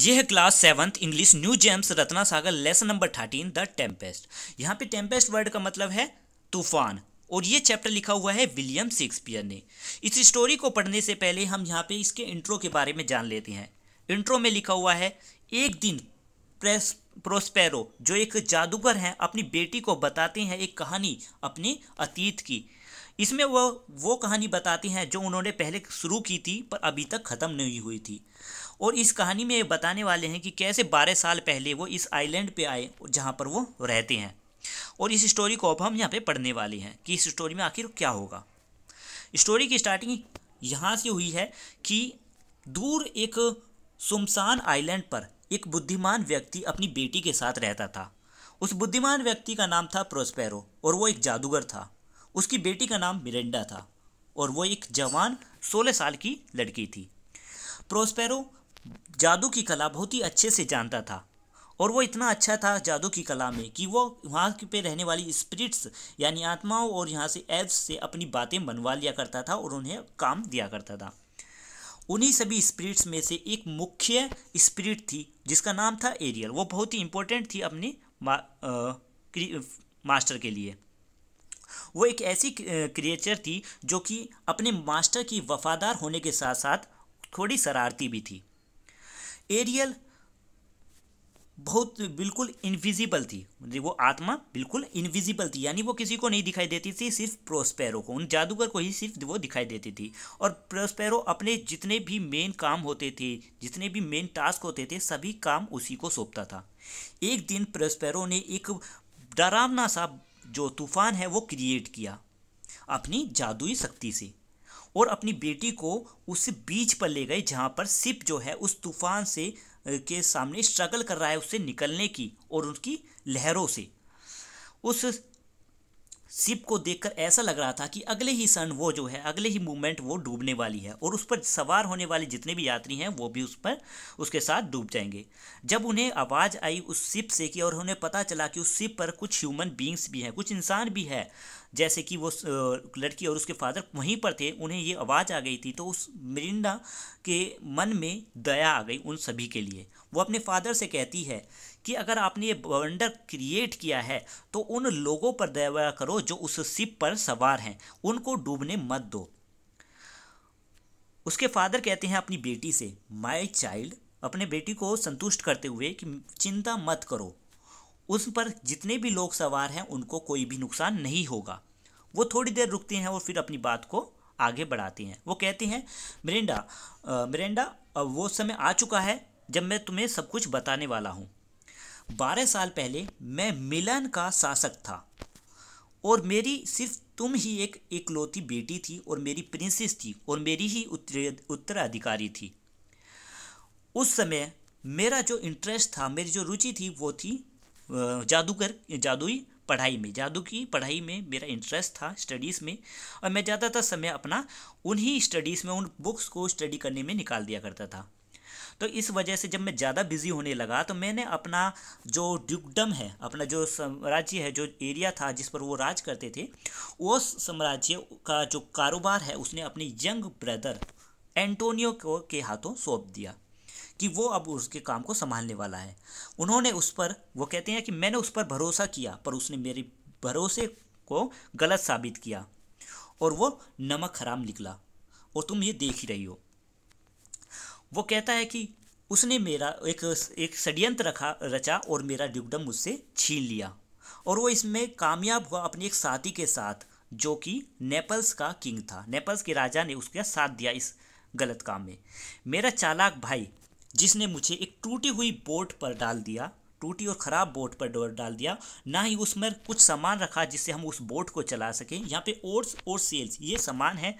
ये है class seventh English New Gems Ratna Sagar lesson number thirteen the Tempest यहाँ पे टेम्पेस्ट वर्ड का मतलब है तूफान और ये चैप्टर लिखा हुआ है विलियम शेक्सपियर ने इस स्टोरी को पढ़ने से पहले हम यहाँ पे इसके इंट्रो के बारे में जान लेते हैं इंट्रो में लिखा हुआ है एक दिन प्रेस प्रोस्पेरो जो एक जादूगर हैं अपनी बेटी को बताते हैं एक कहानी अपने अतीत की इसमें वो वो कहानी बताते हैं जो उन्होंने पहले शुरू की थी पर अभी तक ख़त्म नहीं हुई थी और इस कहानी में ये बताने वाले हैं कि कैसे बारह साल पहले वो इस आइलैंड पे आए जहाँ पर वो रहते हैं और इस स्टोरी को अब हम यहाँ पे पढ़ने वाले हैं कि इस स्टोरी में आखिर क्या होगा स्टोरी की स्टार्टिंग यहाँ से हुई है कि दूर एक सुमसान आइलैंड पर एक बुद्धिमान व्यक्ति अपनी बेटी के साथ रहता था उस बुद्धिमान व्यक्ति का नाम था प्रोस्पेरो और वो एक जादूगर था उसकी बेटी का नाम मिरेंडा था और वो एक जवान सोलह साल की लड़की थी प्रोस्पेरो जादू की कला बहुत ही अच्छे से जानता था और वो इतना अच्छा था जादू की कला में कि वो वहाँ पे रहने वाली स्पिरिट्स यानी आत्माओं और यहाँ से एव्स से अपनी बातें बनवा लिया करता था और उन्हें काम दिया करता था उन्हीं सभी स्पिरिट्स में से एक मुख्य स्पिरिट थी जिसका नाम था एरियल वो बहुत ही इम्पोर्टेंट थी अपने मा, आ, मास्टर के लिए वो एक ऐसी क्रिएचर थी जो कि अपने मास्टर की वफादार होने के साथ साथ थोड़ी शरारती भी थी एरियल बहुत बिल्कुल इनविजिबल थी वो आत्मा बिल्कुल इनविजिबल थी यानी वो किसी को नहीं दिखाई देती थी सिर्फ प्रोस्पेरो को उन जादूगर को ही सिर्फ वो दिखाई देती थी और प्रोस्पेरो अपने जितने भी मेन काम होते थे जितने भी मेन टास्क होते थे सभी काम उसी को सौंपता था एक दिन प्रोस्पेरो ने एक डरावना सा जो तूफान है वो क्रिएट किया अपनी जादुई शक्ति से और अपनी बेटी को उस बीच पर ले गए जहाँ पर सिप जो है उस तूफान से के सामने स्ट्रगल कर रहा है उससे निकलने की और उनकी लहरों से उस सिप को देखकर ऐसा लग रहा था कि अगले ही सन वो जो है अगले ही मूवमेंट वो डूबने वाली है और उस पर सवार होने वाले जितने भी यात्री हैं वो भी उस पर उसके साथ डूब जाएंगे जब उन्हें आवाज़ आई उस सिप से कि और उन्हें पता चला कि उस सिप पर कुछ ह्यूमन बींग्स भी हैं कुछ इंसान भी है जैसे कि वो लड़की और उसके फादर वहीं पर थे उन्हें ये आवाज़ आ गई थी तो उस मिरिंडा के मन में दया आ गई उन सभी के लिए वो अपने फादर से कहती है कि अगर आपने ये बवंडर क्रिएट किया है तो उन लोगों पर दया करो जो उस सिप पर सवार हैं उनको डूबने मत दो उसके फादर कहते हैं अपनी बेटी से माई चाइल्ड अपने बेटी को संतुष्ट करते हुए कि चिंता मत करो उस पर जितने भी लोग सवार हैं उनको कोई भी नुकसान नहीं होगा वो थोड़ी देर रुकती हैं और फिर अपनी बात को आगे बढ़ाती हैं वो कहती हैं मिरेंडा मिरेंडा वो समय आ चुका है जब मैं तुम्हें सब कुछ बताने वाला हूँ बारह साल पहले मैं मिलन का शासक था और मेरी सिर्फ तुम ही एक इकलौती बेटी थी और मेरी प्रिंसेस थी और मेरी ही उत्तराधिकारी थी उस समय मेरा जो इंटरेस्ट था मेरी जो रुचि थी वो थी जादूगर जादुई पढ़ाई में जादू की पढ़ाई में मेरा इंटरेस्ट था स्टडीज़ में और मैं ज़्यादातर समय अपना उन्हीं स्टडीज़ में उन बुक्स को स्टडी करने में निकाल दिया करता था तो इस वजह से जब मैं ज़्यादा बिजी होने लगा तो मैंने अपना जो ड्यूकडम है अपना जो साम्राज्य है जो एरिया था जिस पर वो राज करते थे वो साम्राज्य का जो कारोबार है उसने अपने यंग ब्रदर एंटोनियो को के हाथों सौंप दिया कि वो अब उसके काम को संभालने वाला है उन्होंने उस पर वो कहते हैं कि मैंने उस पर भरोसा किया पर उसने मेरे भरोसे को गलत साबित किया और वो नमक हराम निकला और तुम ये देख ही रही हो वो कहता है कि उसने मेरा एक एक षड्यंत्र रखा रचा और मेरा डिगडम मुझसे छीन लिया और वो इसमें कामयाब हुआ अपने एक साथी के साथ जो कि नेपल्स का किंग था नेपल्स के राजा ने उसका साथ दिया इस गलत काम में मेरा चालाक भाई जिसने मुझे एक टूटी हुई बोट पर डाल दिया टूटी और ख़राब बोट पर डाल दिया ना ही उसमें कुछ सामान रखा जिससे हम उस बोट को चला सकें यहाँ पे ओट्स और सेल्स ये सामान है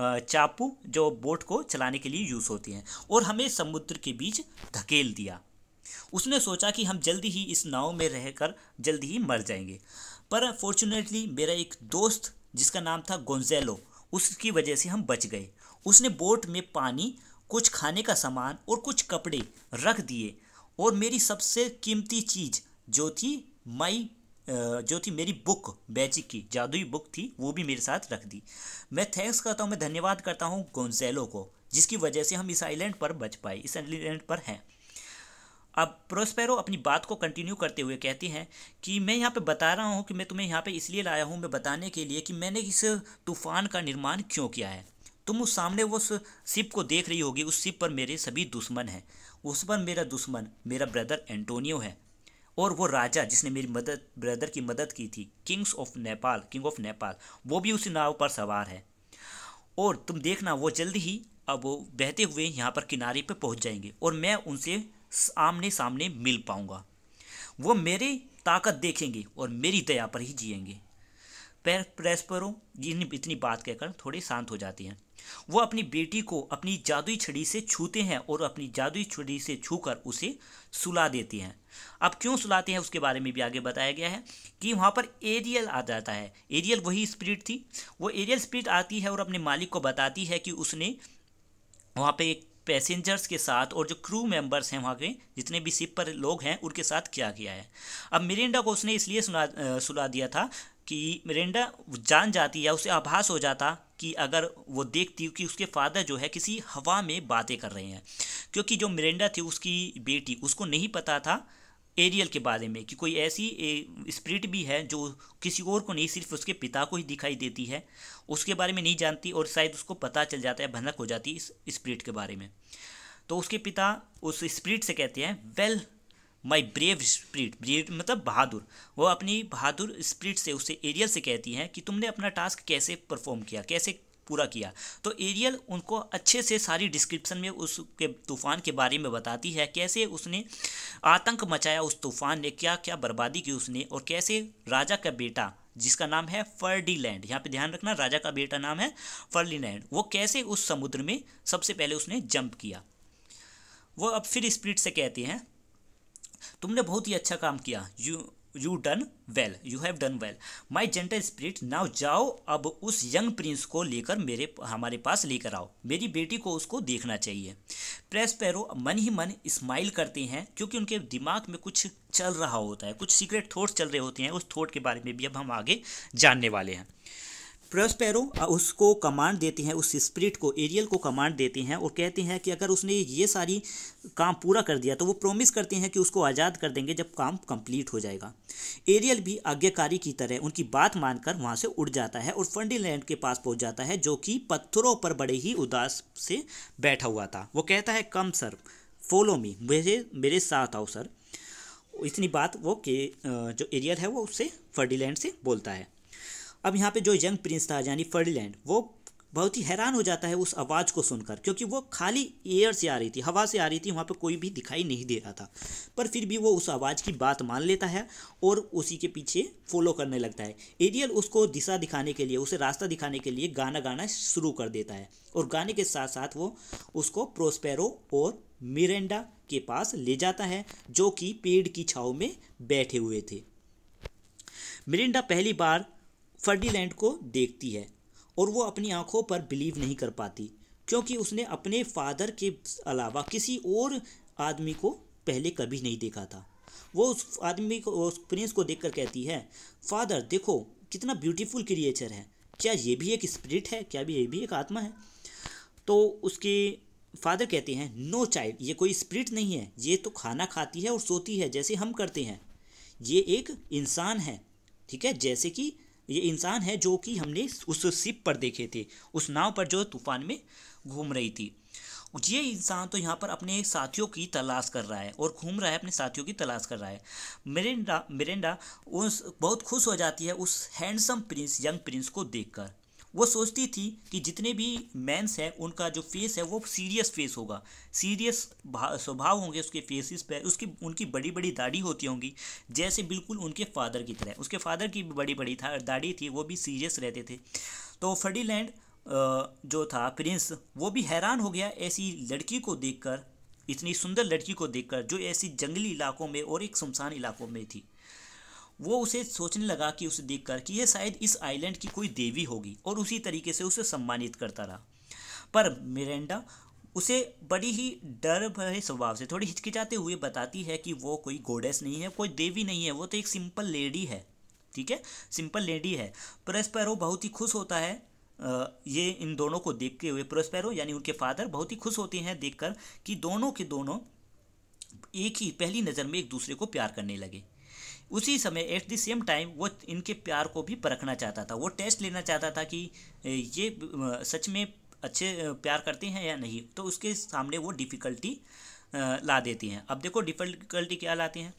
चापू जो बोट को चलाने के लिए यूज़ होती हैं और हमें समुद्र के बीच धकेल दिया उसने सोचा कि हम जल्दी ही इस नाव में रहकर जल्दी ही मर जाएंगे पर फॉर्चुनेटली मेरा एक दोस्त जिसका नाम था गोंजेलो उसकी वजह से हम बच गए उसने बोट में पानी कुछ खाने का सामान और कुछ कपड़े रख दिए और मेरी सबसे कीमती चीज़ जो थी मई जो थी मेरी बुक बैजिक की जादुई बुक थी वो भी मेरे साथ रख दी मैं थैंक्स करता हूँ मैं धन्यवाद करता हूँ गोंजेलो को जिसकी वजह से हम इस आइलैंड पर बच पाए इस आइलैंड पर हैं अब प्रोस्पेरो अपनी बात को कंटिन्यू करते हुए कहती हैं कि मैं यहाँ पे बता रहा हूँ कि मैं तुम्हें यहाँ पे इसलिए लाया हूँ मैं बताने के लिए कि मैंने इस तूफान का निर्माण क्यों किया है तुम उस सामने उस शिप को देख रही होगी उस शिप पर मेरे सभी दुश्मन हैं उस पर मेरा दुश्मन मेरा ब्रदर एंटोनियो है और वो राजा जिसने मेरी मदद ब्रदर की मदद की थी kings of Nepal king of Nepal वो भी उसी नाव पर सवार है और तुम देखना वो जल्दी ही अब वो बहते हुए यहाँ पर किनारे पर पहुँच जाएंगे और मैं उनसे आमने सामने मिल पाऊँगा वो मेरी ताकत देखेंगे और मेरी दया पर ही जिएंगे पैर प्रेस परो इन इतनी बात कहकर थोड़ी शांत हो जाती हैं वो अपनी बेटी को अपनी जादुई छड़ी से छूते हैं और अपनी जादुई छड़ी से छूकर उसे सुला देती हैं अब क्यों सुलाते हैं उसके बारे में भी आगे बताया गया है कि वहाँ पर एरियल आ जाता है एरियल वही स्प्रिट थी वो एरियल स्प्रिट आती है और अपने मालिक को बताती है कि उसने वहाँ पर एक पैसेंजर्स के साथ और जो क्रू मेंबर्स हैं वहाँ के जितने भी शिप पर लोग हैं उनके साथ क्या किया है अब मिरिंडा को उसने इसलिए सुना सुला दिया था कि मिरिंडा जान जाती या उसे आभास हो जाता कि अगर वो देखती कि उसके फादर जो है किसी हवा में बातें कर रहे हैं क्योंकि जो मिरिंडा थी उसकी बेटी उसको नहीं पता था एरियल के बारे में कि कोई ऐसी स्प्रिट भी है जो किसी और को नहीं सिर्फ उसके पिता को ही दिखाई देती है उसके बारे में नहीं जानती और शायद उसको पता चल जाता है भनक हो जाती है इस स्प्रिट के बारे में तो उसके पिता उस स्प्रिट से कहते हैं well my brave spirit brave मतलब बहादुर वो अपनी बहादुर स्प्रिट से उसे एरियल से कहती है कि तुमने अपना टास्क कैसे परफॉर्म किया कैसे पूरा किया तो एरियल उनको अच्छे से सारी डिस्क्रिप्शन में उसके तूफान के बारे में बताती है कैसे उसने आतंक मचाया उस तूफान ने क्या क्या बर्बादी की उसने और कैसे राजा का बेटा जिसका नाम है फर्डीलैंड यहाँ पे ध्यान रखना राजा का बेटा नाम है फर्डीलैंड वो कैसे उस समुद्र में सबसे पहले उसने जंप किया वो अब फिर स्प्रिट से कहती हैं तुमने बहुत ही अच्छा काम किया you you done well you have done well my gentle spirit now जाओ अब उस यंग प्रिंस को लेकर मेरे हमारे पास लेकर आओ मेरी बेटी को उसको देखना चाहिए प्रेस पैरो मन ही मन स्माइल करते हैं क्योंकि उनके दिमाग में कुछ चल रहा होता है कुछ सीक्रेट थॉट्स चल रहे होते हैं उस थॉट के बारे में भी अब हम आगे जानने वाले हैं प्रस्पैरो उसको कमांड देते हैं उस स्प्रिट को एरियल को कमांड देते हैं और कहते हैं कि अगर उसने ये सारी काम पूरा कर दिया तो वो प्रोमिस करते हैं कि उसको आज़ाद कर देंगे जब काम कंप्लीट हो जाएगा एरियल भी आज्ञाकारी की तरह उनकी बात मानकर वहाँ से उड़ जाता है और फंडीलैंड के पास पहुँच जाता है जो कि पत्थरों पर बड़े ही उदास से बैठा हुआ था वो कहता है कम सर फॉलो मी मुझे मेरे साथ आओ सर इतनी बात वो के जो एरियल है वो उससे फर्डीलैंड से बोलता है अब यहाँ पे जो यंग प्रिंस था यानी फर्डीलैंड वो बहुत ही हैरान हो जाता है उस आवाज़ को सुनकर क्योंकि वो खाली एयर से आ रही थी हवा से आ रही थी वहाँ पर कोई भी दिखाई नहीं दे रहा था पर फिर भी वो उस आवाज़ की बात मान लेता है और उसी के पीछे फॉलो करने लगता है एरियल उसको दिशा दिखाने के लिए उसे रास्ता दिखाने के लिए गाना गाना शुरू कर देता है और गाने के साथ साथ वो उसको प्रोस्पेरो और मिरेंडा के पास ले जाता है जो कि पेड़ की छाव में बैठे हुए थे मिरिंडा पहली बार फर्डीलैंड को देखती है और वो अपनी आंखों पर बिलीव नहीं कर पाती क्योंकि उसने अपने फादर के अलावा किसी और आदमी को पहले कभी नहीं देखा था वो उस आदमी को उस प्रिंस को देखकर कहती है फादर देखो कितना ब्यूटीफुल क्रिएचर है क्या ये भी एक स्पिरिट है क्या भी ये भी एक आत्मा है तो उसके फादर कहते हैं नो चाइल्ड ये कोई स्पिरिट नहीं है ये तो खाना खाती है और सोती है जैसे हम करते हैं ये एक इंसान है ठीक है जैसे कि ये इंसान है जो कि हमने उस सिप पर देखे थे उस नाव पर जो तूफान में घूम रही थी ये इंसान तो यहाँ पर अपने साथियों की तलाश कर रहा है और घूम रहा है अपने साथियों की तलाश कर रहा है मिरेंडा मिरेंडा उस बहुत खुश हो जाती है उस हैंडसम प्रिंस यंग प्रिंस को देखकर वो सोचती थी कि जितने भी मैंस हैं उनका जो फेस है वो सीरियस फेस होगा सीरियस स्वभाव होंगे उसके फेसिस पे उसकी उनकी बड़ी बड़ी दाढ़ी होती होंगी जैसे बिल्कुल उनके फादर की तरह उसके फादर की भी बड़ी बड़ी था दाढ़ी थी वो भी सीरियस रहते थे तो फर्डीलैंड जो था प्रिंस वो भी हैरान हो गया ऐसी लड़की को देखकर इतनी सुंदर लड़की को देखकर जो ऐसी जंगली इलाकों में और एक सुनसान इलाकों में थी वो उसे सोचने लगा कि उसे देख कर कि यह शायद इस आइलैंड की कोई देवी होगी और उसी तरीके से उसे सम्मानित करता रहा पर मिरेंडा उसे बड़ी ही डर भरे स्वभाव से थोड़ी हिचकिचाते हुए बताती है कि वो कोई गोडेस नहीं है कोई देवी नहीं है वो तो एक सिंपल लेडी है ठीक है सिंपल लेडी है प्रोस्पैरो बहुत ही खुश होता है ये इन दोनों को देखते हुए प्रोस्पैरो यानी उनके फादर बहुत ही खुश होते हैं देखकर कि दोनों के दोनों एक ही पहली नज़र में एक दूसरे को प्यार करने लगे उसी समय एट द सेम टाइम वो इनके प्यार को भी परखना चाहता था वो टेस्ट लेना चाहता था कि ये सच में अच्छे प्यार करते हैं या नहीं तो उसके सामने वो डिफ़िकल्टी ला देती हैं अब देखो डिफ़िकल्टी क्या लाती हैं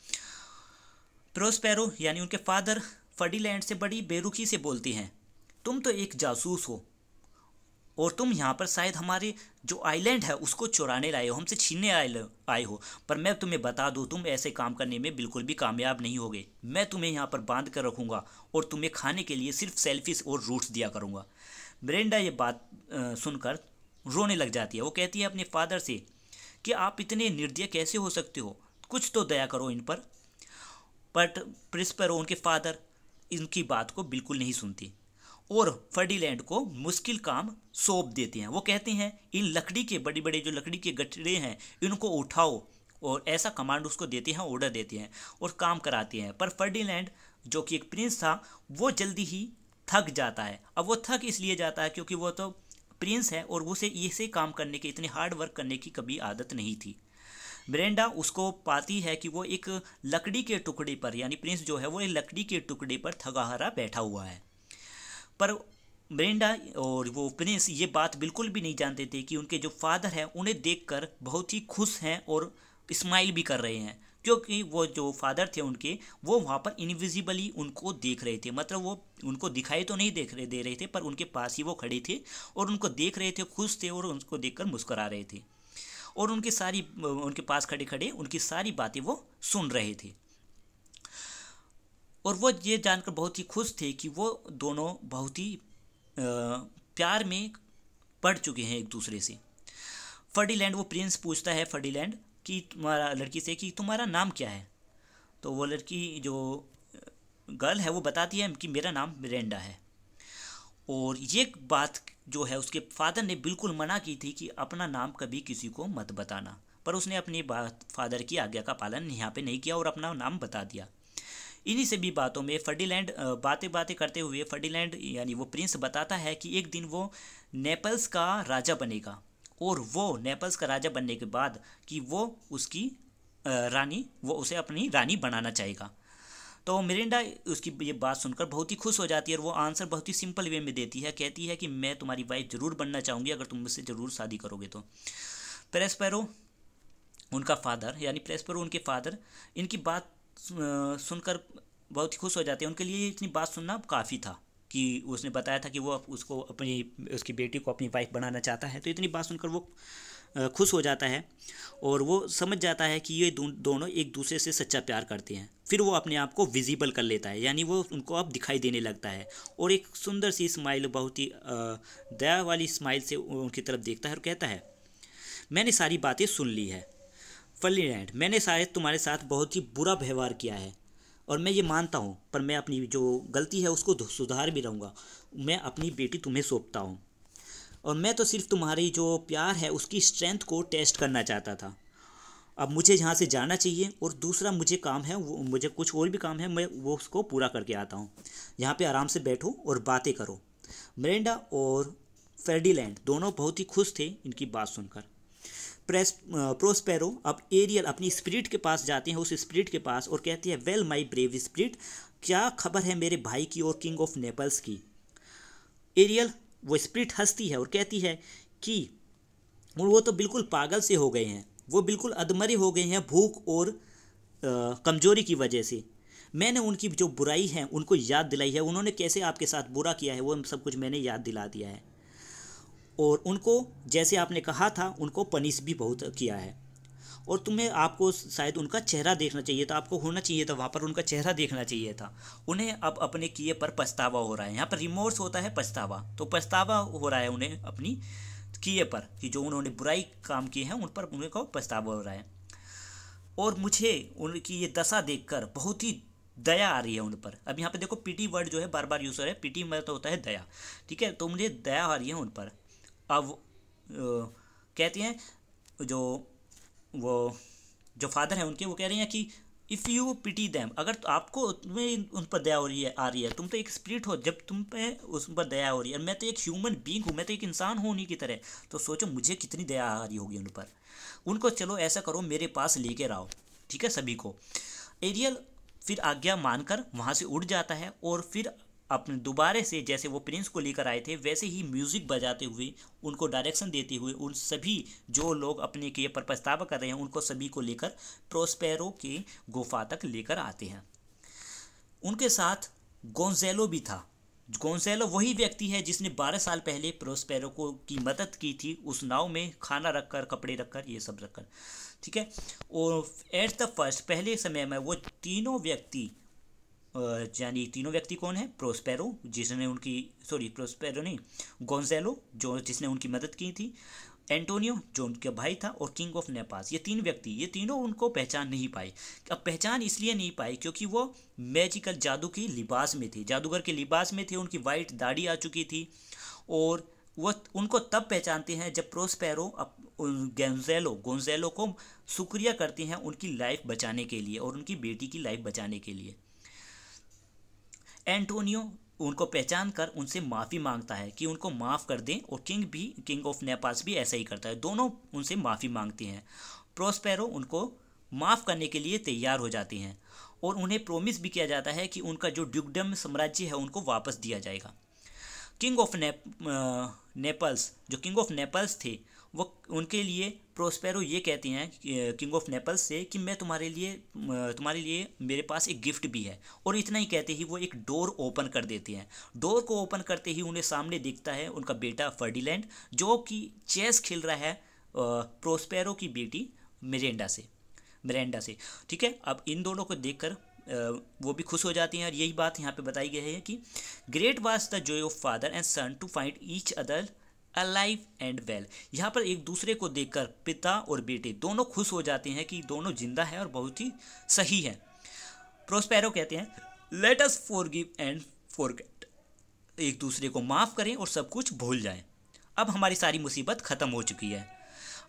प्रोस्पैरो यानी उनके फादर फर्डीलैंड से बड़ी बेरुखी से बोलती हैं तुम तो एक जासूस हो और तुम यहाँ पर शायद हमारे जो आइलैंड है उसको चुराने लाए हो हमसे छीनने आए हो पर मैं तुम्हें बता दूँ तुम ऐसे काम करने में बिल्कुल भी कामयाब नहीं होगे मैं तुम्हें यहाँ पर बांध कर रखूँगा और तुम्हें खाने के लिए सिर्फ सेल्फिस और रूट्स दिया करूँगा ब्रेंडा ये बात सुनकर रोने लग जाती है वो कहती है अपने फादर से कि आप इतने निर्दय कैसे हो सकते हो कुछ तो दया करो इन पर बट प्रिंसिपल उनके फादर इनकी बात को बिल्कुल नहीं सुनती और फर्डीलैंड को मुश्किल काम सौंप देते हैं वो कहते हैं इन लकड़ी के बड़े बड़े जो लकड़ी के गठड़े हैं इनको उठाओ और ऐसा कमांड उसको देते हैं ऑर्डर देते हैं और काम कराते हैं पर फर्डीलैंड जो कि एक प्रिंस था वो जल्दी ही थक जाता है अब वो थक इसलिए जाता है क्योंकि वो तो प्रिंस है और उसे इसे काम करने के इतने हार्ड वर्क करने की कभी आदत नहीं थी ब्रेंडा उसको पाती है कि वो एक लकड़ी के टुकड़े पर यानी प्रिंस जो है वो एक लकड़ी के टुकड़े पर थगा बैठा हुआ है पर ब्रेंडा और वो प्रिंस ये बात बिल्कुल भी नहीं जानते थे कि उनके जो फादर हैं उन्हें देखकर बहुत ही खुश हैं और स्माइल भी कर रहे हैं क्योंकि वो जो फादर थे उनके वो वहाँ पर इनविजिबली उनको देख रहे थे मतलब वो उनको दिखाई तो नहीं देख रहे दे रहे थे पर उनके पास ही वो खड़े थे और उनको देख रहे थे खुश थे और उनको देखकर मुस्करा रहे थे और उनकी सारी उनके पास खड़े खड़े उनकी सारी बातें वो सुन रहे थे और वो ये जानकर बहुत ही खुश थे कि वो दोनों बहुत ही प्यार में पड़ चुके हैं एक दूसरे से फर्डीलैंड वो प्रिंस पूछता है फर्डीलैंड कि तुम्हारा लड़की से कि तुम्हारा नाम क्या है तो वो लड़की जो गर्ल है वो बताती है कि मेरा नाम मिरेंडा है और ये बात जो है उसके फादर ने बिल्कुल मना की थी कि अपना नाम कभी किसी को मत बताना पर उसने अपनी बात फादर की आज्ञा का पालन यहाँ पे नहीं किया और अपना नाम बता दिया इन्हीं सभी बातों में फर्डीलैंड बातें बातें करते हुए फर्डीलैंड यानी वो प्रिंस बताता है कि एक दिन वो नेपल्स का राजा बनेगा और वो नेपल्स का राजा बनने के बाद कि वो उसकी रानी वो उसे अपनी रानी बनाना चाहेगा तो मिरिंडा उसकी ये बात सुनकर बहुत ही खुश हो जाती है और वो आंसर बहुत ही सिंपल वे में देती है कहती है कि मैं तुम्हारी वाइफ ज़रूर बनना चाहूँगी अगर तुम मुझसे ज़रूर शादी करोगे तो प्रेस्पेरो उनका फादर यानी प्रेस्पेरो उनके फादर इनकी बात सुनकर बहुत ही खुश हो जाते हैं उनके लिए इतनी बात सुनना काफ़ी था कि उसने बताया था कि वो उसको अपनी उसकी बेटी को अपनी वाइफ बनाना चाहता है तो इतनी बात सुनकर वो खुश हो जाता है और वो समझ जाता है कि ये दोनों एक दूसरे से सच्चा प्यार करते हैं फिर वो अपने आप को विजिबल कर लेता है यानी वो उनको अब दिखाई देने लगता है और एक सुंदर सी स्माइल बहुत ही दया वाली स्माइल से उनकी तरफ देखता है और कहता है मैंने सारी बातें सुन ली है फर्डीनैंड मैंने शायद तुम्हारे साथ बहुत ही बुरा व्यवहार किया है और मैं ये मानता हूँ पर मैं अपनी जो गलती है उसको सुधार भी रहूँगा मैं अपनी बेटी तुम्हें सौंपता हूँ और मैं तो सिर्फ तुम्हारी जो प्यार है उसकी स्ट्रेंथ को टेस्ट करना चाहता था अब मुझे यहाँ से जाना चाहिए और दूसरा मुझे काम है वो मुझे कुछ और भी काम है मैं वो उसको पूरा करके आता हूँ यहाँ पे आराम से बैठो और बातें करो मरेंडा और फेडीलैंड दोनों बहुत ही खुश थे इनकी बात सुनकर प्रेस प्रोस्पेरो अब एरियल अपनी स्प्रिट के पास जाते हैं उस स्प्रिट के पास और कहती है वेल माई ब्रेव स्प्रिट क्या खबर है मेरे भाई की और किंग ऑफ नेपल्स की एरियल वो स्प्रिट हंसती है और कहती है कि वो तो बिल्कुल पागल से हो गए हैं वो बिल्कुल अधमरे हो गए हैं भूख और कमजोरी की वजह से मैंने उनकी जो बुराई है उनको याद दिलाई है उन्होंने कैसे आपके साथ बुरा किया है वो सब कुछ मैंने याद दिला दिया है और उनको जैसे आपने कहा था उनको पनिश भी बहुत किया है और तुम्हें आपको शायद उनका चेहरा देखना चाहिए था आपको होना चाहिए था वहाँ पर उनका चेहरा देखना चाहिए था उन्हें अब अपने किए पर पछतावा हो रहा है यहाँ पर रिमोर्स होता है पछतावा तो पछतावा हो रहा है उन्हें अपनी किए पर कि जो उन्होंने बुराई काम किए हैं उन पर उनको पछतावा हो रहा है और मुझे उनकी ये दशा देख बहुत ही दया आ रही है उन पर अब यहाँ पर देखो पीटी वर्ड जो है बार बार यूज़ हो रहा है पीटी मतलब होता है दया ठीक है तो मुझे दया आ रही है उन पर अब कहती हैं जो वो जो फादर हैं उनके वो कह रही हैं कि इफ़ यू पिटी दैम अगर तो आपको तुम्हें उन पर दया हो रही है आ रही है तुम तो एक स्प्रिट हो जब तुम पे उस पर दया हो रही है मैं तो एक ह्यूमन बींग हूँ मैं तो एक इंसान हूँ उन्हीं की तरह तो सोचो मुझे कितनी दया आ रही होगी उन पर उनको चलो ऐसा करो मेरे पास कर आओ ठीक है सभी को एरियल फिर आज्ञा मानकर वहाँ से उड़ जाता है और फिर अपने दोबारे से जैसे वो प्रिंस को लेकर आए थे वैसे ही म्यूज़िक बजाते हुए उनको डायरेक्शन देते हुए उन सभी जो लोग अपने के पर पछतावा कर रहे हैं उनको सभी को लेकर प्रोस्पेरो के गुफा तक लेकर आते हैं उनके साथ गोंजेलो भी था गोंजेलो वही व्यक्ति है जिसने 12 साल पहले प्रोस्पेरो को की मदद की थी उस नाव में खाना रखकर कपड़े रखकर ये सब रखकर ठीक है और एट द फर्स्ट पहले समय में वो तीनों व्यक्ति यानी तीनों व्यक्ति कौन है प्रोस्पेरो जिसने उनकी सॉरी प्रोस्पेरो नहीं गोंजेलो जो जिसने उनकी मदद की थी एंटोनियो जो उनका भाई था और किंग ऑफ नेपाल ये तीन व्यक्ति ये तीनों उनको पहचान नहीं पाए अब पहचान इसलिए नहीं पाए क्योंकि वो मैजिकल जादू के लिबास में थे जादूगर के लिबास में थे उनकी वाइट दाढ़ी आ चुकी थी और वह उनको तब पहचानते हैं जब प्रोस्पेरो अब गेंजेलो गोंजेलो को शुक्रिया करते हैं उनकी लाइफ बचाने के लिए और उनकी बेटी की लाइफ बचाने के लिए एंटोनियो उनको पहचान कर उनसे माफ़ी मांगता है कि उनको माफ़ कर दें और किंग भी किंग ऑफ नेपाल्स भी ऐसा ही करता है दोनों उनसे माफ़ी मांगते हैं प्रोस्पेरो उनको माफ़ करने के लिए तैयार हो जाती हैं और उन्हें प्रोमिस भी किया जाता है कि उनका जो ड्यूगडम साम्राज्य है उनको वापस दिया जाएगा किंग ऑफ नेप, नेपल्स जो किंग ऑफ नेपल्स थे वो उनके लिए प्रोस्पेरो ये कहते हैं किंग ऑफ नेपल्स से कि मैं तुम्हारे लिए तुम्हारे लिए मेरे पास एक गिफ्ट भी है और इतना ही कहते ही वो एक डोर ओपन कर देते हैं डोर को ओपन करते ही उन्हें सामने दिखता है उनका बेटा फर्डीलैंड जो कि चेस खेल रहा है प्रोस्पेरो की बेटी मिरेंडा से मिरेंडा से ठीक है अब इन दोनों को कर वो भी खुश हो जाती हैं और यही बात यहाँ पर बताई गई है कि great was the joy of father and son to find each other alive and well यहाँ पर एक दूसरे को देखकर पिता और बेटे दोनों खुश हो जाते हैं कि दोनों जिंदा हैं और बहुत ही सही हैं प्रोस्पैरो कहते हैं let us give and forget एक दूसरे को माफ़ करें और सब कुछ भूल जाएं अब हमारी सारी मुसीबत ख़त्म हो चुकी है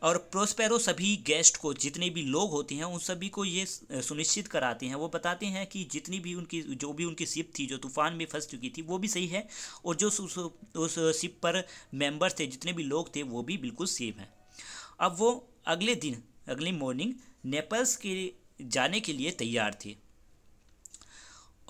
और प्रोस्पेरो सभी गेस्ट को जितने भी लोग होते हैं उन सभी को ये सुनिश्चित कराते हैं वो बताते हैं कि जितनी भी उनकी जो भी उनकी सिप थी जो तूफान में फंस चुकी थी वो भी सही है और जो उस, उस सिप पर मेंबर्स थे जितने भी लोग थे वो भी बिल्कुल सेफ हैं अब वो अगले दिन अगली मॉर्निंग नेपल्स के जाने के लिए तैयार थे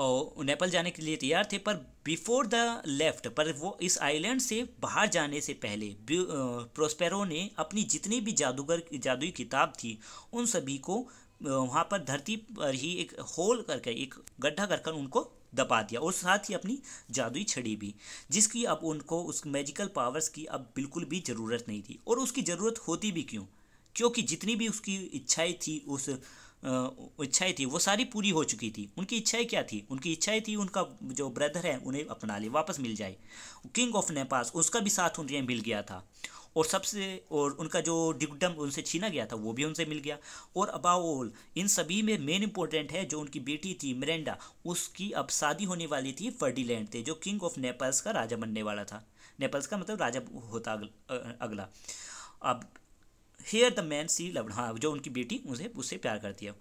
नेपाल जाने के लिए तैयार थे पर बिफोर द लेफ्ट पर वो इस आइलैंड से बाहर जाने से पहले प्रोस्पेरो ने अपनी जितनी भी जादूगर जादुई किताब थी उन सभी को वहाँ पर धरती पर ही एक होल करके एक गड्ढा कर उनको दबा दिया और साथ ही अपनी जादुई छड़ी भी जिसकी अब उनको उस मैजिकल पावर्स की अब बिल्कुल भी ज़रूरत नहीं थी और उसकी ज़रूरत होती भी क्यों क्योंकि जितनी भी उसकी इच्छाएं थी उस इच्छाएं थी वो सारी पूरी हो चुकी थी उनकी इच्छाएं क्या थी उनकी इच्छाएं थी उनका जो ब्रदर है उन्हें अपना ले वापस मिल जाए किंग ऑफ नेपास उसका भी साथ उन्हें मिल गया था और सबसे और उनका जो डिगडम उनसे छीना गया था वो भी उनसे मिल गया और अबाव ऑल इन सभी में मेन इंपॉर्टेंट है जो उनकी बेटी थी मिरेंडा उसकी अब शादी होने वाली थी फर्डीलैंड थे जो किंग ऑफ नेपल्स का राजा बनने वाला था नेपल्स का मतलब राजा होता अगला अब here the man see love हाँ जो उनकी बेटी उसे उससे प्यार करती है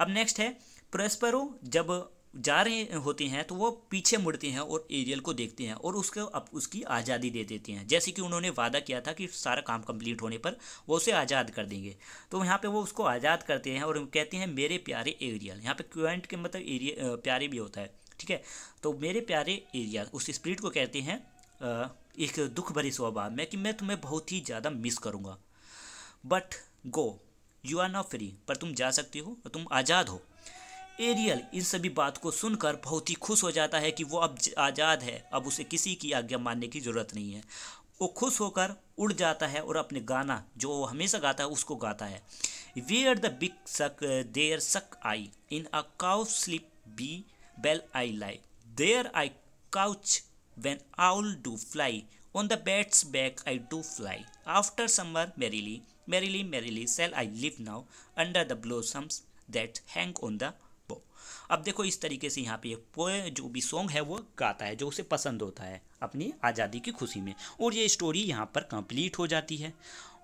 अब नेक्स्ट है प्रेस्परो जब जा रहे होते हैं तो वो पीछे मुड़ते हैं और एरियल को देखते हैं और उसको अब उसकी आज़ादी दे देती हैं जैसे कि उन्होंने वादा किया था कि सारा काम कंप्लीट होने पर वो उसे आज़ाद कर देंगे तो यहाँ पे वो उसको आज़ाद करते हैं और कहते हैं मेरे प्यारे एरियल यहाँ पे क्वेंट के मतलब एरिया प्यारे भी होता है ठीक है तो मेरे प्यारे एरियल उस स्प्रिट को कहते हैं एक दुख भरी स्वभाव में कि मैं तुम्हें बहुत ही ज़्यादा मिस करूँगा but go you are not free पर तुम जा सकती हो और तुम आज़ाद हो एरियल इन सभी बात को सुनकर बहुत ही खुश हो जाता है कि वो अब आज़ाद है अब उसे किसी की आज्ञा मानने की ज़रूरत नहीं है वो खुश होकर उड़ जाता है और अपने गाना जो वो हमेशा गाता है उसको गाता है where the bee sucks there suck I in a cowslip be bell I lie there I couch when owls do fly On the bat's back I do fly. After summer merrily, merrily, merrily shall I live now under the blossoms that hang on the bow. अब देखो इस तरीके से यहाँ पे ये जो भी सॉन्ग है वो गाता है जो उसे पसंद होता है अपनी आज़ादी की खुशी में और ये स्टोरी यहाँ पर कंप्लीट हो जाती है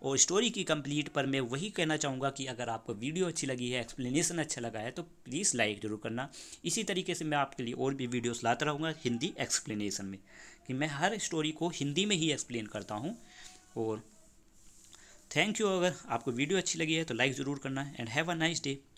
और स्टोरी की कंप्लीट पर मैं वही कहना चाहूँगा कि अगर आपको वीडियो अच्छी लगी है एक्सप्लेनेशन अच्छा लगा है तो प्लीज़ लाइक ज़रूर करना इसी तरीके से मैं आपके लिए और भी वीडियोस लाता रहूँगा हिंदी एक्सप्लेनेशन में कि मैं हर स्टोरी को हिंदी में ही एक्सप्लेन करता हूँ और थैंक यू अगर आपको वीडियो अच्छी लगी है तो लाइक ज़रूर करना and have a nice day